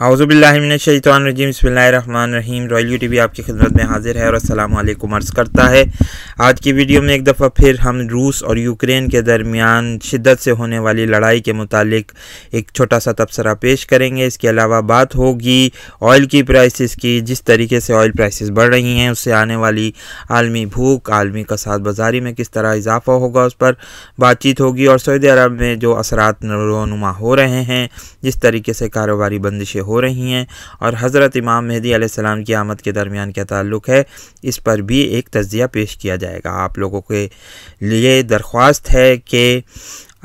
हाउज़बिल्लिमिनशैतरजीमसमिल्लाम Royal U T V आपकी खिदमत में हाजिर है और असलम अर्ज़ करता है आज की वीडियो में एक दफ़ा फिर हम रूस और यूक्रेन के दरमियान शिद्दत से होने वाली लड़ाई के मुतालिक एक छोटा सा तबसरा पेश करेंगे इसके अलावा बात होगी ऑयल की प्राइसिस की जिस तरीके से ऑयल प्राइसिस बढ़ रही हैं उससे आने वाली आलमी भूख आलमी कसाद बाजारी में किस तरह इजाफा होगा उस पर बातचीत होगी और सऊदी अरब में जो असरात रोनुमा हो रहे हैं जिस तरीके से कारोबारी बंदिशें हो रही हैं और हज़रत इमाम मेहदी आसमाम की आमद के दरमियान क्या ताल्लुक़ है इस पर भी एक तजिया पेश किया जाएगा आप लोगों के लिए दरख्वास्त है कि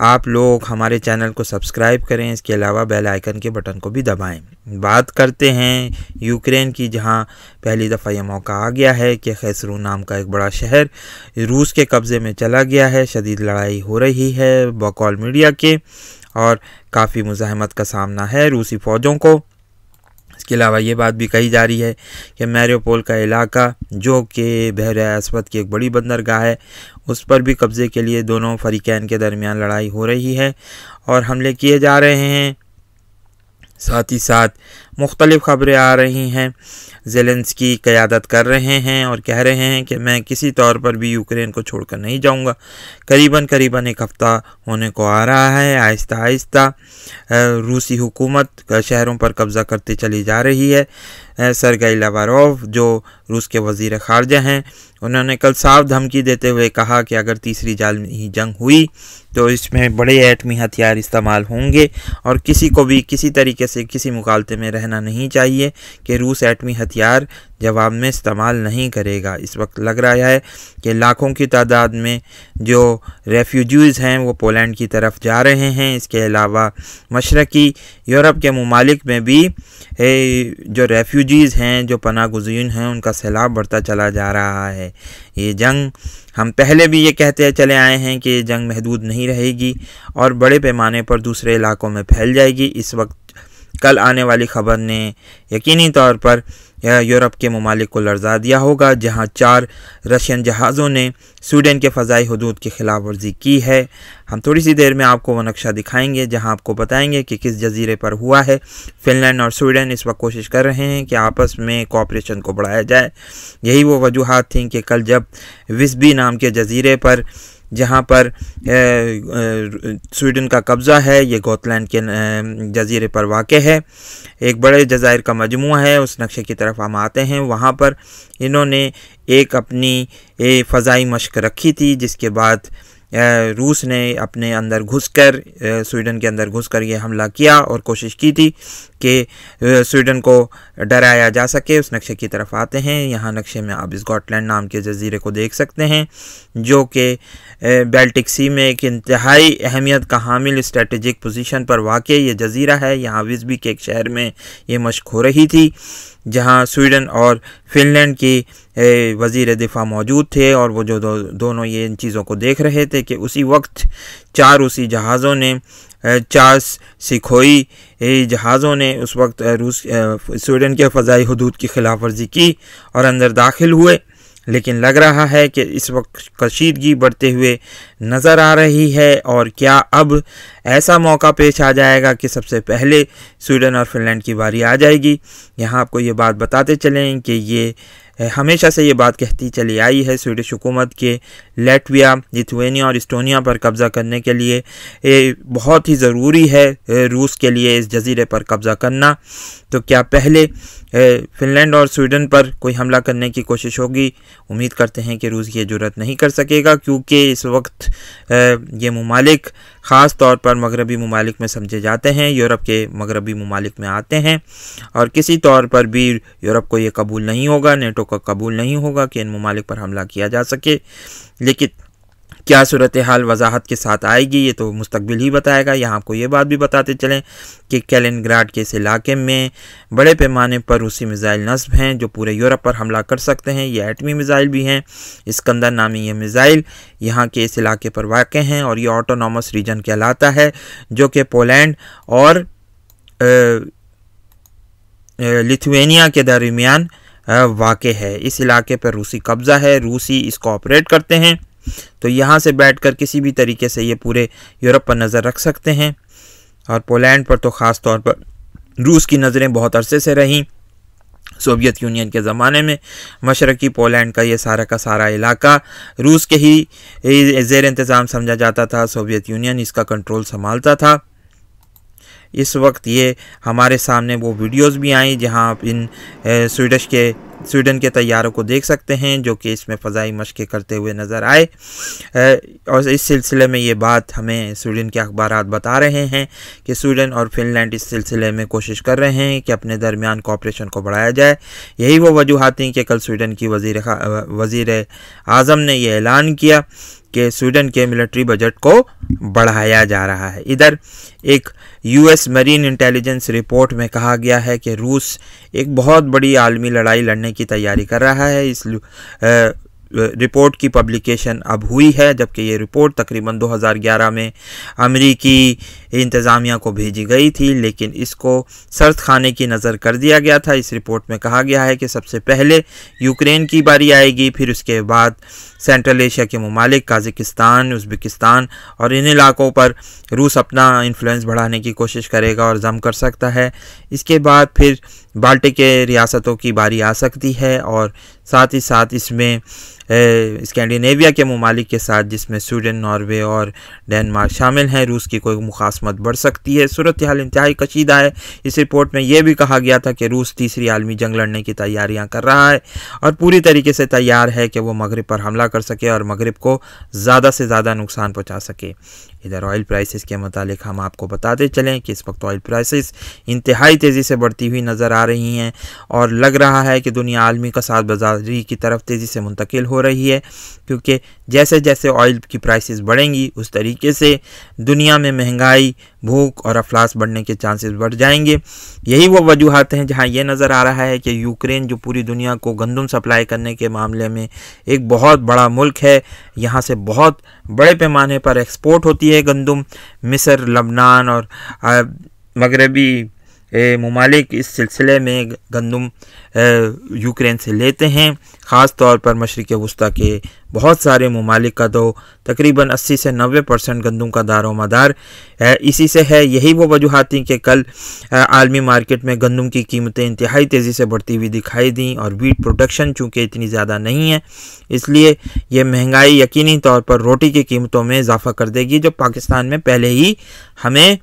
आप लोग हमारे चैनल को सब्सक्राइब करें इसके अलावा बेल आइकन के बटन को भी दबाएं बात करते हैं यूक्रेन की जहां पहली दफ़ा यह मौका आ गया है कि खैसरू नाम का एक बड़ा शहर रूस के कब्ज़े में चला गया है शदीद लड़ाई हो रही है बकौल मीडिया के और काफ़ी मुजाहमत का सामना है रूसी फ़ौजों को इसके अलावा ये बात भी कही जा रही है कि मैरियोपोल का इलाका जो कि बहर असवद की एक बड़ी बंदरगाह है उस पर भी कब्ज़े के लिए दोनों फरीकैन के दरमियान लड़ाई हो रही है और हमले किए जा रहे हैं साथ ही साथ मुख्तलिफ़ ख़बरें आ रही हैं जेलेंस की क़्यादत कर रहे हैं और कह रहे हैं कि मैं किसी तौर पर भी यूक्रेन को छोड़कर नहीं जाऊंगा करीबन करीबन एक हफ़्ता होने को आ रहा है आहिस्ता आहिस्ता रूसी हुकूमत शहरों पर कब्ज़ा करती चली जा रही है सरगई लवारोव जो रूस के वजीर खारजा हैं उन्होंने कल साफ धमकी देते हुए कहा कि अगर तीसरी जालमी जंग हुई तो इसमें बड़े एटमी हथियार इस्तेमाल होंगे और किसी को भी किसी तरीके से किसी मुकालते में रहना नहीं चाहिए कि रूस एटमी हथियार जवाब में इस्तेमाल नहीं करेगा इस वक्त लग रहा है कि लाखों की तादाद में जो रेफ्यूजीज़ हैं वो पोलैंड की तरफ जा रहे हैं इसके अलावा मशरकी यूरोप के ममालिक में भी जो रेफ्यूज रेफ्यूजीज़ हैं जो पना गुजीन हैं उनका सैलाब बढ़ता चला जा रहा है ये जंग हम पहले भी ये कहते चले आए हैं कि ये जंग महदूद नहीं रहेगी और बड़े पैमाने पर दूसरे इलाकों में फैल जाएगी इस वक्त कल आने वाली खबर ने यकीनी तौर पर यूरोप के ममालिक को लर्जा दिया होगा जहाँ चार रशियन जहाज़ों ने स्वीडन के फ़जाई हदूद की खिलाफ वर्जी की है हम थोड़ी सी देर में आपको वो नक्शा दिखाएंगे जहाँ आपको बताएंगे कि किस जजीरे पर हुआ है फिनलैंड और स्वीडन इस वक्त कोशिश कर रहे हैं कि आपस में कॉपरेशन को बढ़ाया जाए यही वो वजूहत थी कि कल जब विस्बी नाम के जजीरे पर जहाँ पर स्वीडन का कब्ज़ा है ये गोतलैंड के जजीरे पर वाक़ है एक बड़े जजायर का मजमू है उस नक्शे की तरफ हम आते हैं वहाँ पर इन्होंने एक अपनी फ़जाई मश्क रखी थी जिसके बाद रूस ने अपने अंदर घुसकर स्वीडन के अंदर घुसकर ये हमला किया और कोशिश की थी के स्वीडन को डराया जा सके उस नक्शे की तरफ आते हैं यहाँ नक्शे में आप स्कॉटलैंड नाम के जजीरे को देख सकते हैं जो कि बेल्टिक सी में एक इंतहाई अहमियत का हामिल स्ट्रेटजिक पोजीशन पर वाक़ ये जजीरा है यहाँ विजबी के एक शहर में ये मशक हो रही थी जहाँ स्वीडन और फिनलैंड की वजीर दिफा मौजूद थे और वो जो दो, दोनों ये इन चीज़ों को देख रहे थे कि उसी वक्त चार उसी जहाज़ों ने चार्ल्स सिखोई जहाज़ों ने उस वक्त रूस स्वीडन के फ़जाई हदूद की खिलाफ वर्जी की और अंदर दाखिल हुए लेकिन लग रहा है कि इस वक्त कशीदगी बढ़ते हुए नज़र आ रही है और क्या अब ऐसा मौका पेश आ जाएगा कि सबसे पहले स्वीडन और फिनलैंड की बारी आ जाएगी यहाँ आपको ये बात बताते चलें कि ये हमेशा से ये बात कहती चली आई है स्वीडिश हुकूमत के लेटविया लिथुनिया और इस्टोनिया पर कब्ज़ा करने के लिए ये बहुत ही ज़रूरी है रूस के लिए इस जजीरे पर कब्ज़ा करना तो क्या पहले फिनलैंड और स्वीडन पर कोई हमला करने की कोशिश होगी उम्मीद करते हैं कि रूस ये जरूरत नहीं कर सकेगा क्योंकि इस वक्त ये ममालिक ख़ास तौर पर मगरबी ममालिक में समझे जाते हैं यूरोप के मगरबी ममालिक में आते हैं और किसी तौर पर भी यूरोप को ये कबूल नहीं होगा नेटो का कबूल नहीं होगा कि इन ममालिक पर हमला किया जा सके लेकिन क्या सूरत हाल वजाहत के साथ आएगी ये तो मुस्तबिल ही बताएगा यहाँ आपको ये बात भी बताते चलें कि कैलनग्राड के इस इलाके में बड़े पैमाने पर रूसी मिज़ाइल नस्ब हैं जो पूरे यूरोप पर हमला कर सकते हैं ये एटमी मिज़ाइल भी हैं इसकंदर नामी ये मिज़ाइल यहाँ के इस इलाके पर वाक़ हैं और ये ऑटोनॉमस रीजन कहलाता है जो कि पोलैंड और लिथुनिया के दरमियान वाक़ है इस इलाके पर रूसी कब्ज़ा है रूसी इसको ऑपरेट करते हैं तो यहाँ से कर किसी भी तरीके से ये पूरे यूरोप पर नज़र रख सकते हैं और पोलैंड पर तो ख़ास तौर पर रूस की नज़रें बहुत अरसे से रहीं सोवियत यूनियन के ज़माने में मशरक़ी पोलैंड का ये सारा का सारा इलाका रूस के ही ज़ेर इंतज़ाम समझा जाता था सोवियत यूनियन इसका कंट्रोल संभालता था इस वक्त ये हमारे सामने वो वीडियोस भी आई जहां आप इन स्वीडिश के स्वीडन के तैयारों को देख सकते हैं जो कि इसमें फ़जाई मशक़ें करते हुए नज़र आए और इस सिलसिले में ये बात हमें स्वीडन के अखबार बता रहे हैं कि स्वीडन और फिनलैंड इस सिलसिले में कोशिश कर रहे हैं कि अपने दरमियान कॉपरेशन को बढ़ाया जाए यही वो वजूहत थी कि कल स्वीडन की वजीर वज़ी अजम ने यह ऐलान किया के स्वीडन के मिलिट्री बजट को बढ़ाया जा रहा है इधर एक यूएस मरीन इंटेलिजेंस रिपोर्ट में कहा गया है कि रूस एक बहुत बड़ी आलमी लड़ाई लड़ने की तैयारी कर रहा है इस रिपोर्ट की पब्लिकेशन अब हुई है जबकि ये रिपोर्ट तकरीबन 2011 में अमरीकी इंतज़ामिया को भेजी गई थी लेकिन इसको सर्द खाने की नज़र कर दिया गया था इस रिपोर्ट में कहा गया है कि सबसे पहले यूक्रेन की बारी आएगी फिर उसके बाद सेंट्रल एशिया के ममालिक काजिकिस्तान उज़्बेकिस्तान और इन इलाकों पर रूस अपना इन्फ्लुएंस बढ़ाने की कोशिश करेगा और जम कर सकता है इसके बाद फिर बाल्टिक के रियासतों की बारी आ सकती है और साथ ही साथ इसमें स्कैंडिनेविया के ममालिक के साथ जिसमें स्वीडन नॉर्वे और डेनमार्क शामिल हैं रूस की कोई मुखास मुलासमत बढ़ सकती है सूरत हाल इंतहाई कशीदा है इस रिपोर्ट में यह भी कहा गया था कि रूस तीसरी आलमी जंग लड़ने की तैयारियां कर रहा है और पूरी तरीके से तैयार है कि वो मगरब पर हमला कर सके और मगरब को ज़्यादा से ज़्यादा नुकसान पहुँचा सके इधर ऑयल प्राइसेस के मतलब हम आपको बताते चलें कि इस वक्त ऑयल प्राइसेस इंतहाई तेज़ी से बढ़ती हुई नज़र आ रही हैं और लग रहा है कि दुनिया आलमी का साथ बाजारी की तरफ तेज़ी से मुंतकिल हो रही है क्योंकि जैसे जैसे ऑयल की प्राइसेस बढ़ेंगी उस तरीके से दुनिया में महंगाई भूख और अफलास बढ़ने के चांसेस बढ़ जाएंगे यही वो वजूहत हैं जहाँ ये नज़र आ रहा है कि यूक्रेन जो पूरी दुनिया को गंदम सप्लाई करने के मामले में एक बहुत बड़ा मुल्क है यहाँ से बहुत बड़े पैमाने पर एक्सपोर्ट होती है ये गंदम मिस्र लबनान और मगरबी ममालिक इस सिलसिले में गंदम यूक्रेन से लेते हैं ख़ास तौर पर मशरक़ वस्ती के बहुत सारे ममालिक का तो तकरीबन 80 से 90 परसेंट गंदम का दारो मदार इसी से है यही वो वजूहत थी कि कल आलमी मार्केट में गंदम की कीमतें इंतहाई तेज़ी से बढ़ती हुई दिखाई दी और वीट प्रोडक्शन चूँकि इतनी ज़्यादा नहीं है इसलिए यह महंगाई यकीनी तौर पर रोटी की कीमतों में इजाफा कर देगी जो पाकिस्तान में पहले ही हमें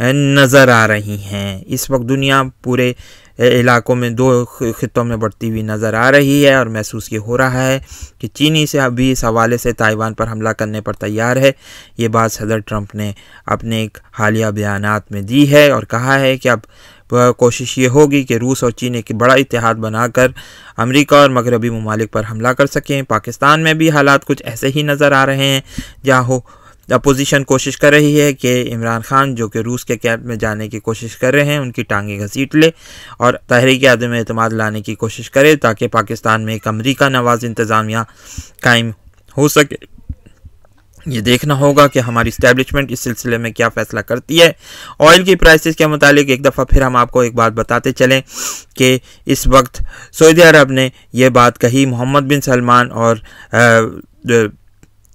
नज़र आ रही हैं इस वक्त दुनिया पूरे इलाकों में दो खितों में बढ़ती हुई नज़र आ रही है और महसूस ये हो रहा है कि चीनी से अभी इस हवाले से ताइवान पर हमला करने पर तैयार है ये बात सदर ट्रंप ने अपने एक हालिया बयान में दी है और कहा है कि अब कोशिश ये होगी कि रूस और चीन एक बड़ा इतिहाद बनाकर अमेरिका और मगरबी ममालिक पर हमला कर सकें पाकिस्तान में भी हालात कुछ ऐसे ही नज़र आ रहे हैं जहाँ हो अपोजिशन कोशिश कर रही है कि इमरान खान जो कि रूस के कैंप में जाने की कोशिश कर रहे हैं उनकी टांगें घसीट ले और तहरीक आदम अतमाद लाने की कोशिश करे ताकि पाकिस्तान में एक अमरीका नवाज इंतज़ामिया कायम हो सके ये देखना होगा कि हमारी इस्टेब्लिशमेंट इस सिलसिले में क्या फ़ैसला करती है ऑयल की प्राइसेस के मुतालिक एक दफ़ा फिर हम आपको एक बात बताते चलें कि इस वक्त सऊदी अरब ने यह बात कही मोहम्मद बिन सलमान और आ,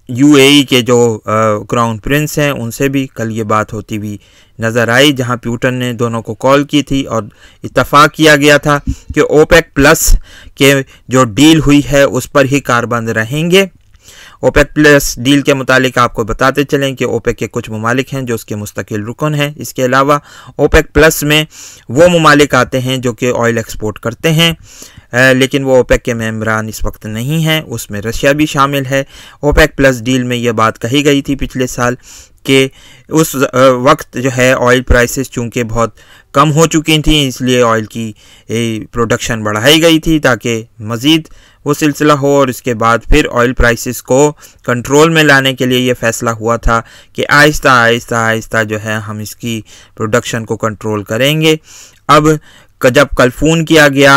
यूएई e के जो क्राउन प्रिंस हैं उनसे भी कल ये बात होती हुई नज़र आई जहां प्यूटन ने दोनों को कॉल की थी और इतफ़ाक़ किया गया था कि ओपेक प्लस के जो डील हुई है उस पर ही कारबंद रहेंगे ओपेक प्लस डील के मुतालिक आपको बताते चलें कि ओपेक के कुछ ममालिक हैं जो उसके मुस्तकिल रुकन हैं इसके अलावा ओपेक प्लस में वो ममालिक आते हैं जो कि ऑयल एक्सपोर्ट करते हैं लेकिन वो ओपेक के मेम्बरान इस वक्त नहीं हैं उसमें रशिया भी शामिल है ओपेक प्लस डील में यह बात कही गई थी पिछले साल कि उस वक्त जो है ऑयल प्राइसेस चूँकि बहुत कम हो चुकी थी इसलिए ऑयल की प्रोडक्शन बढ़ाई गई थी ताकि मज़ीद वो सिलसिला हो और इसके बाद फिर ऑयल प्राइसेस को कंट्रोल में लाने के लिए ये फ़ैसला हुआ था कि आहिस्ता आहिस्ता आहिस्ता जो है हम इसकी प्रोडक्शन को कंट्रोल करेंगे अब जब कल फ़ोन किया गया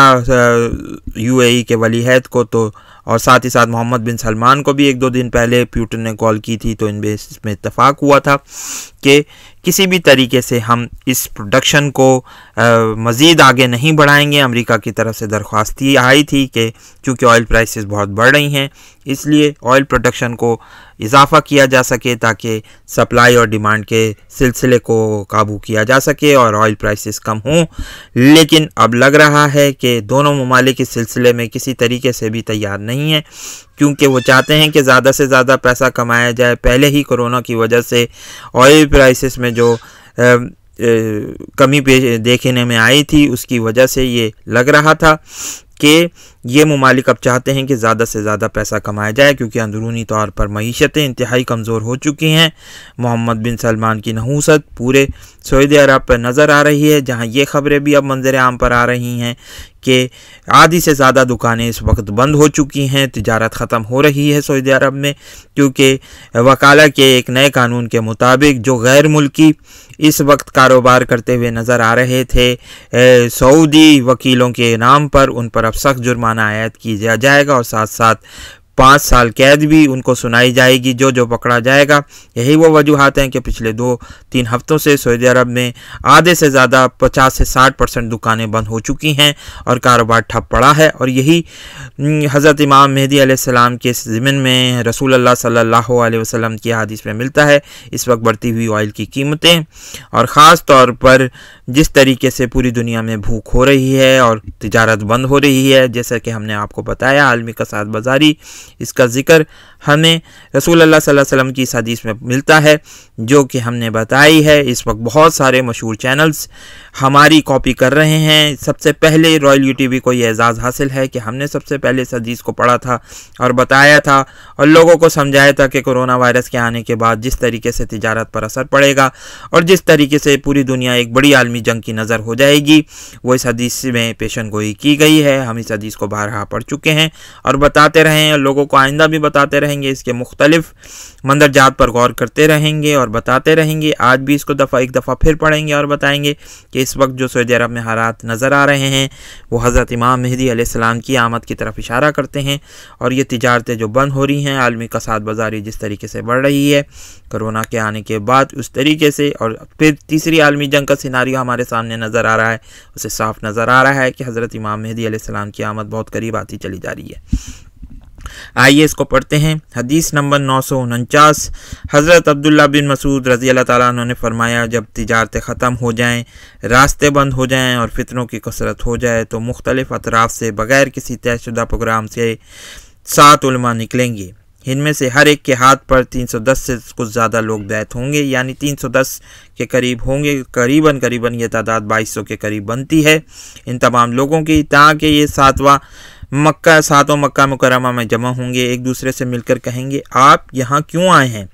यूएई के वली वलीहद को तो और साथ ही साथ मोहम्मद बिन सलमान को भी एक दो दिन पहले प्यूटन ने कॉल की थी तो इन इसमें इतफाक़ हुआ था कि किसी भी तरीके से हम इस प्रोडक्शन को मज़ीद आगे नहीं बढ़ाएंगे अमेरिका की तरफ से दरख्वास्ती आई थी कि क्योंकि ऑयल प्राइसेस बहुत बढ़ रही हैं इसलिए ऑयल प्रोडक्शन को इजाफा किया जा सके ताकि सप्लाई और डिमांड के सिलसिले को काबू किया जा सके और ऑयल प्राइसेस कम हों लेकिन अब लग रहा है कि दोनों ममालिक इस सिलसिले में किसी तरीके से भी तैयार नहीं नहीं है क्योंकि वो चाहते हैं कि ज़्यादा से ज़्यादा पैसा कमाया जाए पहले ही कोरोना की वजह से ऑयल प्राइसेस में जो ए, कमी देखने में आई थी उसकी वजह से ये लग रहा था कि ये ममालिक अब चाहते हैं कि ज़्यादा से ज़्यादा पैसा कमाया जाए क्योंकि अंदरूनी तौर पर मीशतें इंतहाई कमज़ोर हो चुकी हैं मोहम्मद बिन सलमान की नहूसत पूरे सऊदी अरब पर नज़र आ रही है जहाँ ये खबरें भी अब मंजर आम पर आ रही हैं कि आधी से ज़्यादा दुकानें इस वक्त बंद हो चुकी हैं तजारत ख़त्म हो रही है सऊदी अरब में क्योंकि वकाला के एक नए कानून के मुताबिक जो गैर मुल्की इस वक्त कारोबार करते हुए नज़र आ रहे थे सऊदी वकीलों के नाम पर उन पर अब सख्त जुर्माना आयद किया जाएगा और साथ साथ पाँच साल कैद भी उनको सुनाई जाएगी जो जो पकड़ा जाएगा यही वो वजूहत हैं कि पिछले दो तीन हफ्तों से सऊदी अरब में आधे से ज़्यादा पचास से साठ परसेंट दुकानें बंद हो चुकी हैं और कारोबार ठप पड़ा है और यही हज़रत इमाम मेहदी आसमाम के ज़मन में रसूल अल्लाह सल्लल्लाहु अलैहि वसल्लम की हादिस में मिलता है इस वक्त बढ़ती हुई ऑयल की कीमतें और ख़ास तौर पर जिस तरीके से पूरी दुनिया में भूख हो रही है और तजारत बंद हो रही है जैसा कि हमने आपको बताया आलमी कसाद बाजारी इसका ज़िक्र हमें रसूल अल्लाह वसम की इस हदीस में मिलता है जो कि हमने बताई है इस वक्त बहुत सारे मशहूर चैनल्स हमारी कॉपी कर रहे हैं सबसे पहले रॉयल यू टी को ये एज़ाज़ हासिल है कि हमने सबसे पहले इस हदीस को पढ़ा था और बताया था और लोगों को समझाया था कि कोरोना वायरस के आने के बाद जिस तरीके से तजारत पर असर पड़ेगा और जिस तरीके से पूरी दुनिया एक बड़ी आलमी जंग की नज़र हो जाएगी वो इस हदीस में पेशन गोई की गई है हम इस हदीस को बारहा पढ़ चुके हैं और बताते रहें और लोगों को आइंदा भी बताते रहें रहेंगे इसके मुख्तलिफ मंदरजात पर गौर करते रहेंगे और बताते रहेंगे आज भी इसको दफ़ा एक दफ़ा फिर पढ़ेंगे और बताएंगे कि इस वक्त जो सऊदी अरब में हालात नज़र आ रहे हैं वो हज़रत इमाम महदी आसमाम की आमद की तरफ इशारा करते हैं और ये तजारतें जो बंद हो रही हैं आलमी कसाद बाजारी जिस तरीके से बढ़ रही है कोरोना के आने के बाद उस तरीके से और फिर तीसरी आलमी जंग का सिनारी हमारे सामने नज़र आ रहा है उसे साफ नज़र आ रहा है कि हज़रत इमाम महदी आसमाम की आमद बहुत करीब आती चली जा रही है आइए इसको पढ़ते हैं हदीस नंबर नौ सौ उनचास हज़रत अब्दुल्ला बिन मसूद रज़ी अल्लाह ताली ने फरमाया जब तजारतें ख़त्म हो जाएँ रास्ते बंद हो जाएँ और फितरों की कसरत हो जाए तो मुख्तलिफ़ अतराफ़ से बग़ैर किसी तयशुदा प्रोग्राम से सात उलमा निकलेंगे इनमें से हर एक के हाथ पर 310 से कुछ ज़्यादा लोग बैत होंगे यानी 310 के करीब होंगे करीबन करीबन ये तादाद 2200 के करीब बनती है इन तमाम लोगों की ताकि ये सातवां मक्का सातों मक्का मुकरमा में जमा होंगे एक दूसरे से मिलकर कहेंगे आप यहाँ क्यों आए हैं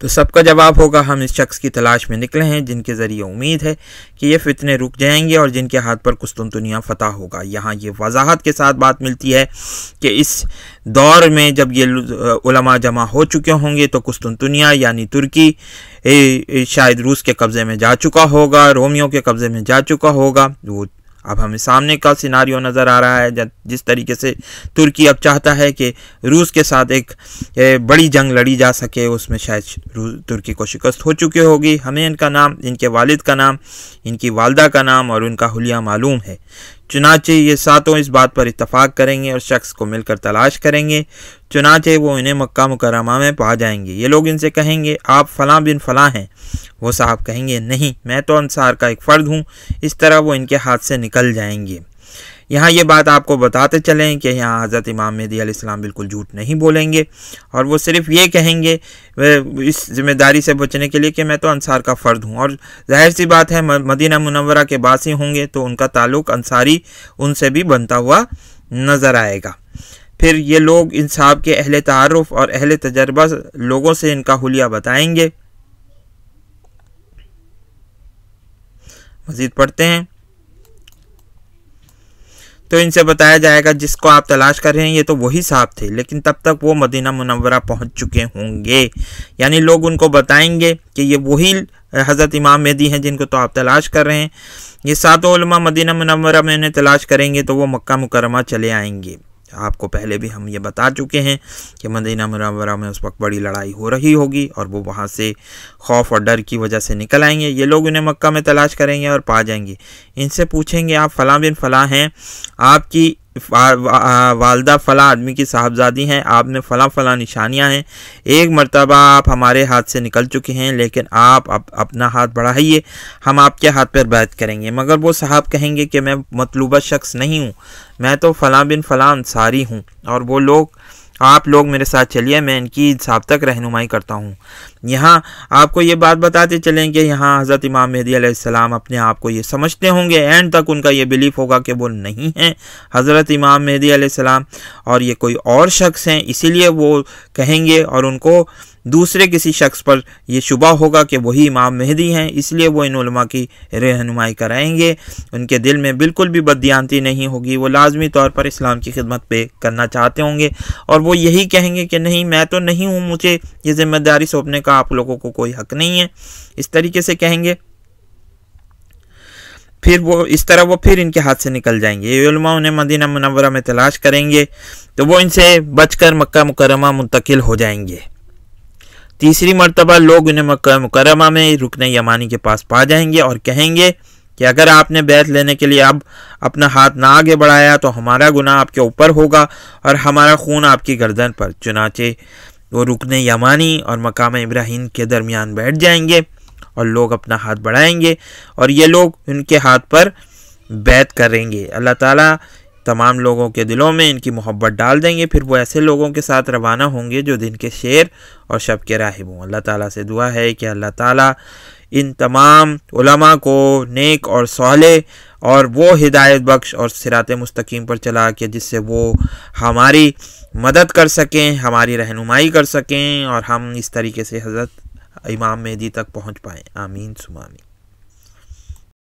तो सबका जवाब होगा हम इस शख्स की तलाश में निकले हैं जिनके ज़रिए उम्मीद है कि ये फितने रुक जाएंगे और जिनके हाथ पर कुस्तुन दुनिया फतह होगा यहाँ ये वजाहत के साथ बात मिलती है कि इस दौर में जब ये उलमा जमा हो चुके होंगे तो कुस्तुन दुनिया यानी तुर्की शायद रूस के कब्ज़े में जा चुका होगा रोमियो के कब्ज़े में जा चुका होगा वो अब हमें सामने का सिनारियो नज़र आ रहा है जिस तरीके से तुर्की अब चाहता है कि रूस के साथ एक बड़ी जंग लड़ी जा सके उसमें शायद तुर्की को शिकस्त हो चुकी होगी हमें इनका नाम इनके वालिद का नाम इनकी वालदा का नाम और उनका हुलिया मालूम है चुनाचे ये सातों इस बात पर इतफ़ाक़ करेंगे और शख्स को मिलकर तलाश करेंगे चुनाचे वो इन्हें मक्का मुकरमा में पा जाएंगे ये लोग इनसे कहेंगे आप फ़लाँ बिन फ़लाँ हैं वो साहब कहेंगे नहीं मैं तो अनसार का एक फ़र्द हूँ इस तरह वो इनके हाथ से निकल जाएंगे यहाँ ये बात आपको बताते चलें कि यहाँ हज़रत इमाम मेदी आलाम बिल्कुल झूठ नहीं बोलेंगे और वो सिर्फ ये कहेंगे इस जिम्मेदारी से बचने के लिए कि मैं तो अंसार का फ़र्द हूँ और जाहिर सी बात है मदीना मुनवरा के बासी होंगे तो उनका ताल्लुक अंसारी उनसे भी बनता हुआ नज़र आएगा फिर ये लोग इन साहब के अहल तारफ़ और अहल तजर्बा लोगों से इनका हलिया बताएंगे मज़ीद पढ़ते हैं तो इनसे बताया जाएगा जिसको आप तलाश कर रहे हैं ये तो वही साहब थे लेकिन तब तक वो मदीना मुनवरा पहुंच चुके होंगे यानी लोग उनको बताएंगे कि ये वही हज़रत इमाम मेदी हैं जिनको तो आप तलाश कर रहे हैं ये सातों मदीना मुनवरा में इन्हें तलाश करेंगे तो वो मक्का मुकरमा चले आएंगे आपको पहले भी हम ये बता चुके हैं कि मदीना मनवरा में उस वक्त बड़ी लड़ाई हो रही होगी और वो वहाँ से खौफ और डर की वजह से निकल आएंगे ये लोग उन्हें मक्का में तलाश करेंगे और पा जाएंगे इनसे पूछेंगे आप फ़लाँ बिन फ़लाँ हैं आपकी वालदा फ़ला आदमी की साहबजादी हैं आप में फ़ला फ़ला निशानियां हैं एक मरतबा आप हमारे हाथ से निकल चुके हैं लेकिन आप अप, अपना हाथ बढ़ाइए हम आपके हाथ पर बैत करेंगे मगर वो साहब कहेंगे कि मैं मतलूबा शख्स नहीं हूँ मैं तो फ़लाँ बिन फ़लाँ अंसारी हूँ और वो लोग आप लोग मेरे साथ चलिए मैं इनकी सबतक रहनुमाई करता हूँ यहाँ आपको ये बात बताते चलें कि यहाँ हज़रत इमाम मेहदी आसमाम अपने आप को ये समझते होंगे एंड तक उनका ये बिलीफ होगा कि वो नहीं हैं हज़रत इमाम मेहदी आसमाम और ये कोई और शख्स हैं इसीलिए वो कहेंगे और उनको दूसरे किसी शख्स पर यह शुबा होगा कि वही इमाम मेहदी हैं इसलिए वो इन उलमा की रहनुमाई कराएंगे उनके दिल में बिल्कुल भी बदियांती नहीं होगी वो लाजमी तौर पर इस्लाम की खिदमत पे करना चाहते होंगे और वो यही कहेंगे कि नहीं मैं तो नहीं हूँ मुझे ये ज़िम्मेदारी सौंपने का का आप लोगों को कोई हक नहीं है इस तरीके से कहेंगे फिर वो इस तरह वो फिर इनके हाथ से निकल जाएंगे ये उलमा उन्हें मदीना मुनवरा में तलाश करेंगे तो वो इनसे बचकर मक्का मुकरमा मुंतकिल हो जाएंगे तीसरी मरतबा लोग उन्हें मक्का मुकरमा में रुकने यमानी के पास पा जाएंगे और कहेंगे कि अगर आपने बैत लेने के लिए अब अपना हाथ ना आगे बढ़ाया तो हमारा गुनाह आपके ऊपर होगा और हमारा खून आपकी गर्दन पर चुनाचे वो रुकन यमानी और मकाम इब्राहिम के दरमियान बैठ जाएंगे और लोग अपना हाथ बढ़ाएंगे और ये लोग उनके हाथ पर बैत करेंगे अल्लाह ताला तमाम लोगों के दिलों में इनकी मोहब्बत डाल देंगे फिर वो ऐसे लोगों के साथ रवाना होंगे जो दिन के शेर और शब के राहिब हों अल्लाह ताला से दुआ है कि अल्लाह ताला इन तमाम उलमा को नेक और सहले और वो हिदायत बख्श और सिरात मुस्तकीम पर चला के जिससे वो हमारी मदद कर सकें हमारी रहनुमाई कर सकें और हम इस तरीके से हज़रत इमाम मेहदी तक पहुंच पाएँ आमीन सुमामी